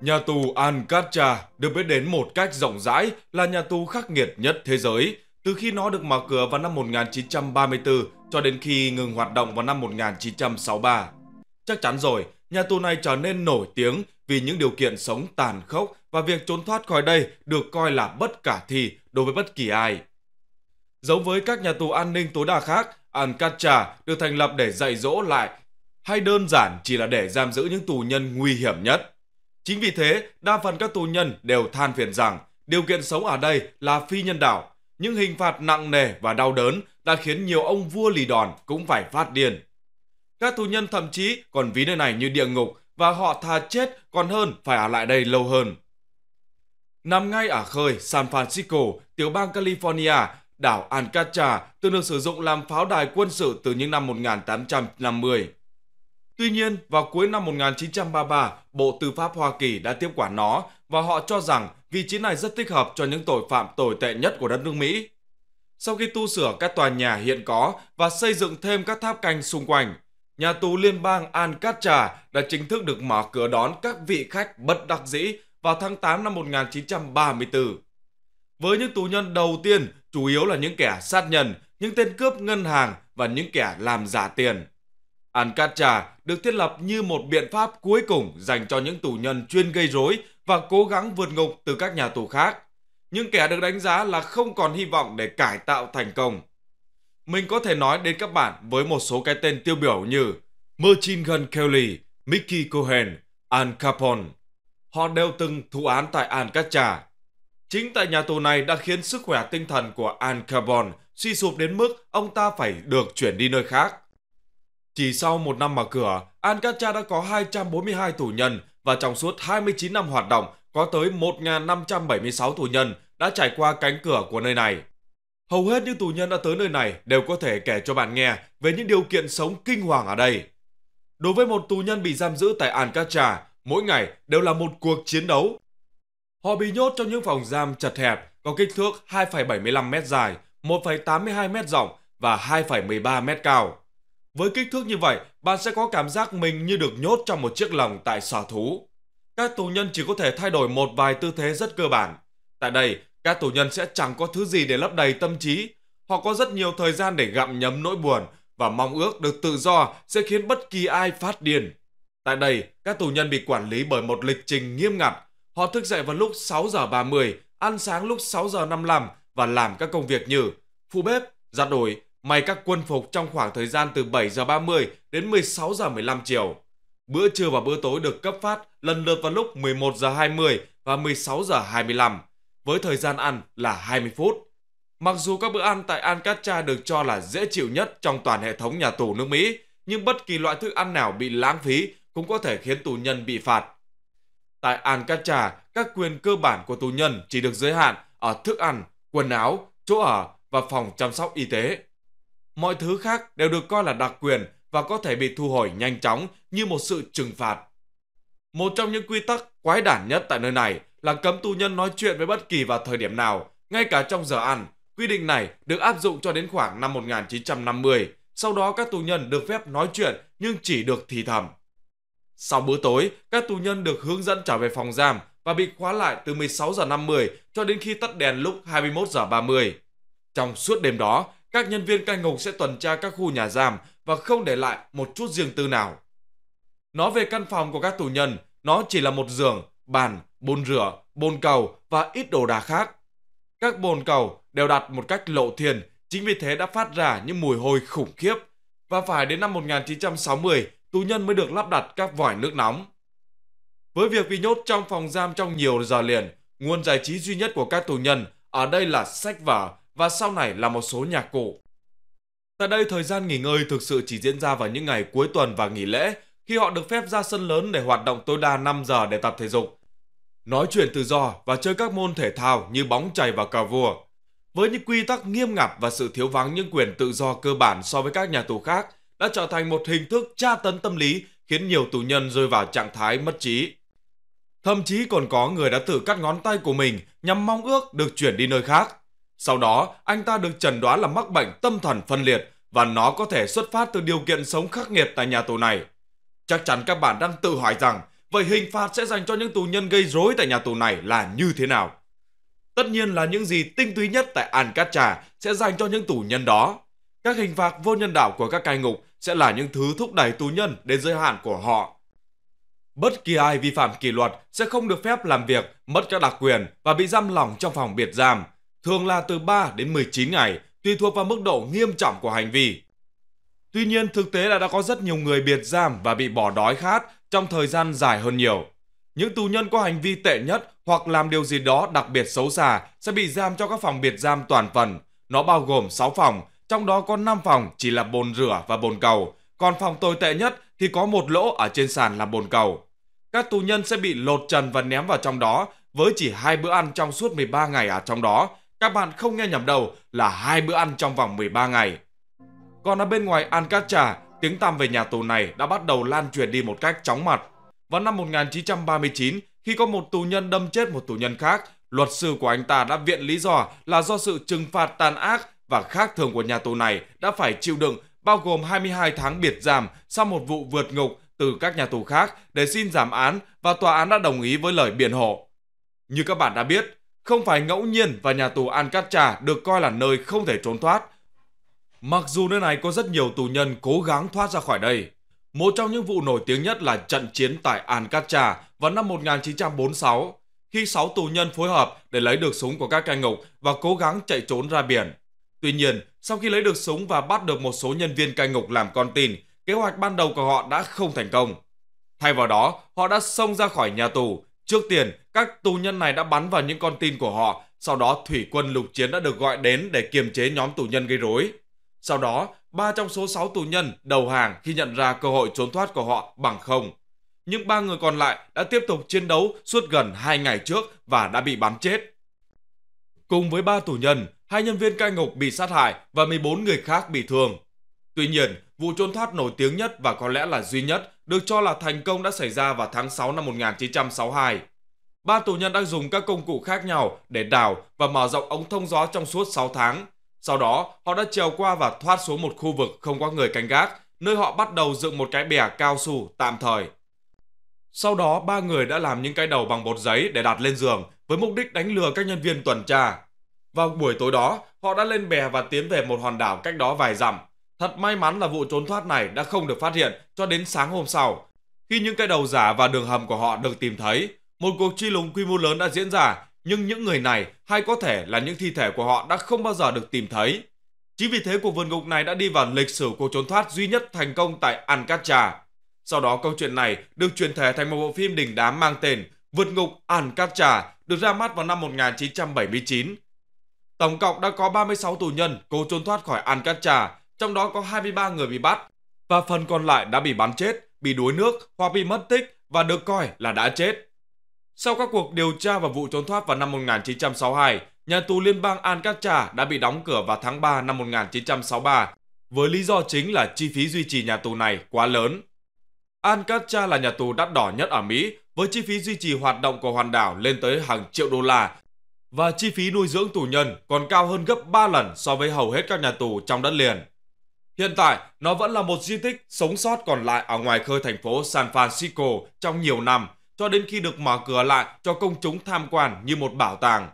Nhà tù Ankatra được biết đến một cách rộng rãi là nhà tù khắc nghiệt nhất thế giới từ khi nó được mở cửa vào năm 1934 cho đến khi ngừng hoạt động vào năm 1963. Chắc chắn rồi, nhà tù này trở nên nổi tiếng vì những điều kiện sống tàn khốc và việc trốn thoát khỏi đây được coi là bất khả thi đối với bất kỳ ai. Giống với các nhà tù an ninh tối đa khác, Ankatra được thành lập để dạy dỗ lại hay đơn giản chỉ là để giam giữ những tù nhân nguy hiểm nhất. Chính vì thế, đa phần các tù nhân đều than phiền rằng điều kiện sống ở đây là phi nhân đạo. Những hình phạt nặng nề và đau đớn đã khiến nhiều ông vua lì đòn cũng phải phát điên. Các tù nhân thậm chí còn ví nơi này như địa ngục và họ thà chết còn hơn phải ở lại đây lâu hơn. Nằm ngay ở khơi San Francisco, tiểu bang California, đảo Alcatraz từng được sử dụng làm pháo đài quân sự từ những năm 1850. Tuy nhiên, vào cuối năm 1933, Bộ Tư pháp Hoa Kỳ đã tiếp quản nó và họ cho rằng vị trí này rất thích hợp cho những tội phạm tồi tệ nhất của đất nước Mỹ. Sau khi tu sửa các tòa nhà hiện có và xây dựng thêm các tháp canh xung quanh, nhà tù liên bang Alcatra đã chính thức được mở cửa đón các vị khách bất đắc dĩ vào tháng 8 năm 1934. Với những tù nhân đầu tiên, chủ yếu là những kẻ sát nhân, những tên cướp ngân hàng và những kẻ làm giả tiền. Ankara được thiết lập như một biện pháp cuối cùng dành cho những tù nhân chuyên gây rối và cố gắng vượt ngục từ các nhà tù khác. Những kẻ được đánh giá là không còn hy vọng để cải tạo thành công. Mình có thể nói đến các bạn với một số cái tên tiêu biểu như Merchin Gun Kelly, Mickey Cohen, Al Capone. Họ đều từng thụ án tại Ankara. Chính tại nhà tù này đã khiến sức khỏe tinh thần của Al Capone suy sụp đến mức ông ta phải được chuyển đi nơi khác chỉ sau một năm mở cửa, Ancacha đã có 242 tù nhân và trong suốt 29 năm hoạt động có tới 1.576 tù nhân đã trải qua cánh cửa của nơi này. Hầu hết những tù nhân đã tới nơi này đều có thể kể cho bạn nghe về những điều kiện sống kinh hoàng ở đây. Đối với một tù nhân bị giam giữ tại Ancacha, mỗi ngày đều là một cuộc chiến đấu. Họ bị nhốt trong những phòng giam chật hẹp có kích thước 2,75 m dài, 1,82 m rộng và 2,13 m cao. Với kích thước như vậy, bạn sẽ có cảm giác mình như được nhốt trong một chiếc lồng tại sở thú. Các tù nhân chỉ có thể thay đổi một vài tư thế rất cơ bản. Tại đây, các tù nhân sẽ chẳng có thứ gì để lấp đầy tâm trí. Họ có rất nhiều thời gian để gặm nhấm nỗi buồn và mong ước được tự do sẽ khiến bất kỳ ai phát điên. Tại đây, các tù nhân bị quản lý bởi một lịch trình nghiêm ngặt. Họ thức dậy vào lúc 6 giờ 30, ăn sáng lúc 6 giờ 55 và làm các công việc như phụ bếp, giặt ủi, may các quân phục trong khoảng thời gian từ 7 giờ 30 đến 16 giờ 15 chiều. Bữa trưa và bữa tối được cấp phát lần lượt vào lúc 11 giờ 20 và 16 giờ 25, với thời gian ăn là 20 phút. Mặc dù các bữa ăn tại Ankatcha được cho là dễ chịu nhất trong toàn hệ thống nhà tù nước Mỹ, nhưng bất kỳ loại thức ăn nào bị lãng phí cũng có thể khiến tù nhân bị phạt. Tại Ankatcha, các quyền cơ bản của tù nhân chỉ được giới hạn ở thức ăn, quần áo, chỗ ở và phòng chăm sóc y tế. Mọi thứ khác đều được coi là đặc quyền và có thể bị thu hồi nhanh chóng như một sự trừng phạt. Một trong những quy tắc quái đản nhất tại nơi này là cấm tù nhân nói chuyện với bất kỳ vào thời điểm nào, ngay cả trong giờ ăn. Quy định này được áp dụng cho đến khoảng năm 1950, sau đó các tù nhân được phép nói chuyện nhưng chỉ được thì thầm. Sau bữa tối, các tù nhân được hướng dẫn trở về phòng giam và bị khóa lại từ 16 giờ 50 cho đến khi tắt đèn lúc 21 giờ 30. Trong suốt đêm đó, các nhân viên cai ngục sẽ tuần tra các khu nhà giam và không để lại một chút riêng tư nào. Nói về căn phòng của các tù nhân, nó chỉ là một giường, bàn, bồn rửa, bồn cầu và ít đồ đạc khác. Các bồn cầu đều đặt một cách lộ thiên, chính vì thế đã phát ra những mùi hôi khủng khiếp. Và phải đến năm 1960, tù nhân mới được lắp đặt các vòi nước nóng. Với việc bị nhốt trong phòng giam trong nhiều giờ liền, nguồn giải trí duy nhất của các tù nhân ở đây là sách vở và sau này là một số nhạc cụ. Tại đây, thời gian nghỉ ngơi thực sự chỉ diễn ra vào những ngày cuối tuần và nghỉ lễ, khi họ được phép ra sân lớn để hoạt động tối đa 5 giờ để tập thể dục. Nói chuyện tự do và chơi các môn thể thao như bóng chày và cờ vua. Với những quy tắc nghiêm ngặt và sự thiếu vắng những quyền tự do cơ bản so với các nhà tù khác, đã trở thành một hình thức tra tấn tâm lý khiến nhiều tù nhân rơi vào trạng thái mất trí. Thậm chí còn có người đã thử cắt ngón tay của mình nhằm mong ước được chuyển đi nơi khác. Sau đó, anh ta được chẩn đoán là mắc bệnh tâm thần phân liệt và nó có thể xuất phát từ điều kiện sống khắc nghiệt tại nhà tù này. Chắc chắn các bạn đang tự hỏi rằng, vậy hình phạt sẽ dành cho những tù nhân gây rối tại nhà tù này là như thế nào? Tất nhiên là những gì tinh túy nhất tại Ankatra sẽ dành cho những tù nhân đó. Các hình phạt vô nhân đạo của các cai ngục sẽ là những thứ thúc đẩy tù nhân đến giới hạn của họ. Bất kỳ ai vi phạm kỷ luật sẽ không được phép làm việc, mất các đặc quyền và bị giam lỏng trong phòng biệt giam – thường là từ 3 đến 19 ngày, tùy thuộc vào mức độ nghiêm trọng của hành vi. Tuy nhiên, thực tế là đã có rất nhiều người biệt giam và bị bỏ đói khát trong thời gian dài hơn nhiều. Những tù nhân có hành vi tệ nhất hoặc làm điều gì đó đặc biệt xấu xa sẽ bị giam cho các phòng biệt giam toàn phần. Nó bao gồm 6 phòng, trong đó có 5 phòng chỉ là bồn rửa và bồn cầu, còn phòng tồi tệ nhất thì có một lỗ ở trên sàn là bồn cầu. Các tù nhân sẽ bị lột trần và ném vào trong đó với chỉ hai bữa ăn trong suốt 13 ngày ở trong đó các bạn không nghe nhầm đâu, là hai bữa ăn trong vòng 13 ngày. Còn ở bên ngoài Alcatra tiếng tăm về nhà tù này đã bắt đầu lan truyền đi một cách chóng mặt. Vào năm 1939, khi có một tù nhân đâm chết một tù nhân khác, luật sư của anh ta đã viện lý do là do sự trừng phạt tàn ác và khác thường của nhà tù này đã phải chịu đựng bao gồm 22 tháng biệt giam sau một vụ vượt ngục từ các nhà tù khác để xin giảm án và tòa án đã đồng ý với lời biện hộ. Như các bạn đã biết, không phải ngẫu nhiên và nhà tù Ankatra được coi là nơi không thể trốn thoát. Mặc dù nơi này có rất nhiều tù nhân cố gắng thoát ra khỏi đây, một trong những vụ nổi tiếng nhất là trận chiến tại Ankatra vào năm 1946, khi 6 tù nhân phối hợp để lấy được súng của các cai ngục và cố gắng chạy trốn ra biển. Tuy nhiên, sau khi lấy được súng và bắt được một số nhân viên cai ngục làm con tin, kế hoạch ban đầu của họ đã không thành công. Thay vào đó, họ đã xông ra khỏi nhà tù, trước tiền. Các tù nhân này đã bắn vào những con tin của họ, sau đó thủy quân lục chiến đã được gọi đến để kiềm chế nhóm tù nhân gây rối. Sau đó, ba trong số 6 tù nhân đầu hàng khi nhận ra cơ hội trốn thoát của họ bằng không. Nhưng ba người còn lại đã tiếp tục chiến đấu suốt gần 2 ngày trước và đã bị bắn chết. Cùng với ba tù nhân, hai nhân viên cai ngục bị sát hại và 14 người khác bị thương. Tuy nhiên, vụ trốn thoát nổi tiếng nhất và có lẽ là duy nhất được cho là thành công đã xảy ra vào tháng 6 năm 1962. Ba tù nhân đang dùng các công cụ khác nhau để đào và mở rộng ống thông gió trong suốt 6 tháng. Sau đó, họ đã trèo qua và thoát xuống một khu vực không có người canh gác, nơi họ bắt đầu dựng một cái bè cao su tạm thời. Sau đó, ba người đã làm những cái đầu bằng bột giấy để đặt lên giường với mục đích đánh lừa các nhân viên tuần tra. Vào buổi tối đó, họ đã lên bè và tiến về một hòn đảo cách đó vài dặm. Thật may mắn là vụ trốn thoát này đã không được phát hiện cho đến sáng hôm sau. Khi những cái đầu giả và đường hầm của họ được tìm thấy, một cuộc truy lùng quy mô lớn đã diễn ra, nhưng những người này hay có thể là những thi thể của họ đã không bao giờ được tìm thấy. Chính vì thế cuộc vượt ngục này đã đi vào lịch sử cuộc trốn thoát duy nhất thành công tại Ankara. Sau đó câu chuyện này được truyền thể thành một bộ phim đình đám mang tên Vượt ngục Ankara được ra mắt vào năm 1979. Tổng cộng đã có 36 tù nhân cố trốn thoát khỏi Ankara, trong đó có 23 người bị bắt và phần còn lại đã bị bắn chết, bị đuối nước hoặc bị mất tích và được coi là đã chết. Sau các cuộc điều tra và vụ trốn thoát vào năm 1962, nhà tù liên bang Ankara đã bị đóng cửa vào tháng 3 năm 1963 với lý do chính là chi phí duy trì nhà tù này quá lớn. Ankara là nhà tù đắt đỏ nhất ở Mỹ với chi phí duy trì hoạt động của hoàn đảo lên tới hàng triệu đô la và chi phí nuôi dưỡng tù nhân còn cao hơn gấp 3 lần so với hầu hết các nhà tù trong đất liền. Hiện tại, nó vẫn là một di tích sống sót còn lại ở ngoài khơi thành phố San Francisco trong nhiều năm cho đến khi được mở cửa lại cho công chúng tham quan như một bảo tàng.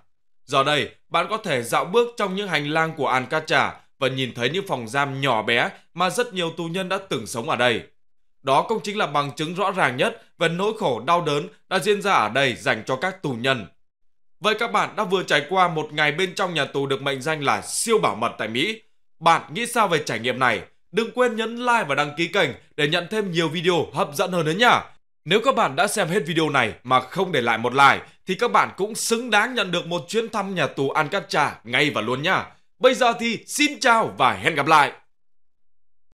Giờ đây, bạn có thể dạo bước trong những hành lang của Ankara và nhìn thấy những phòng giam nhỏ bé mà rất nhiều tù nhân đã từng sống ở đây. Đó cũng chính là bằng chứng rõ ràng nhất về nỗi khổ đau đớn đã diễn ra ở đây dành cho các tù nhân. Vậy các bạn đã vừa trải qua một ngày bên trong nhà tù được mệnh danh là siêu bảo mật tại Mỹ. Bạn nghĩ sao về trải nghiệm này? Đừng quên nhấn like và đăng ký kênh để nhận thêm nhiều video hấp dẫn hơn nữa nhé. Nếu các bạn đã xem hết video này mà không để lại một like thì các bạn cũng xứng đáng nhận được một chuyến thăm nhà tù Alcatraz ngay và luôn nha. Bây giờ thì xin chào và hẹn gặp lại!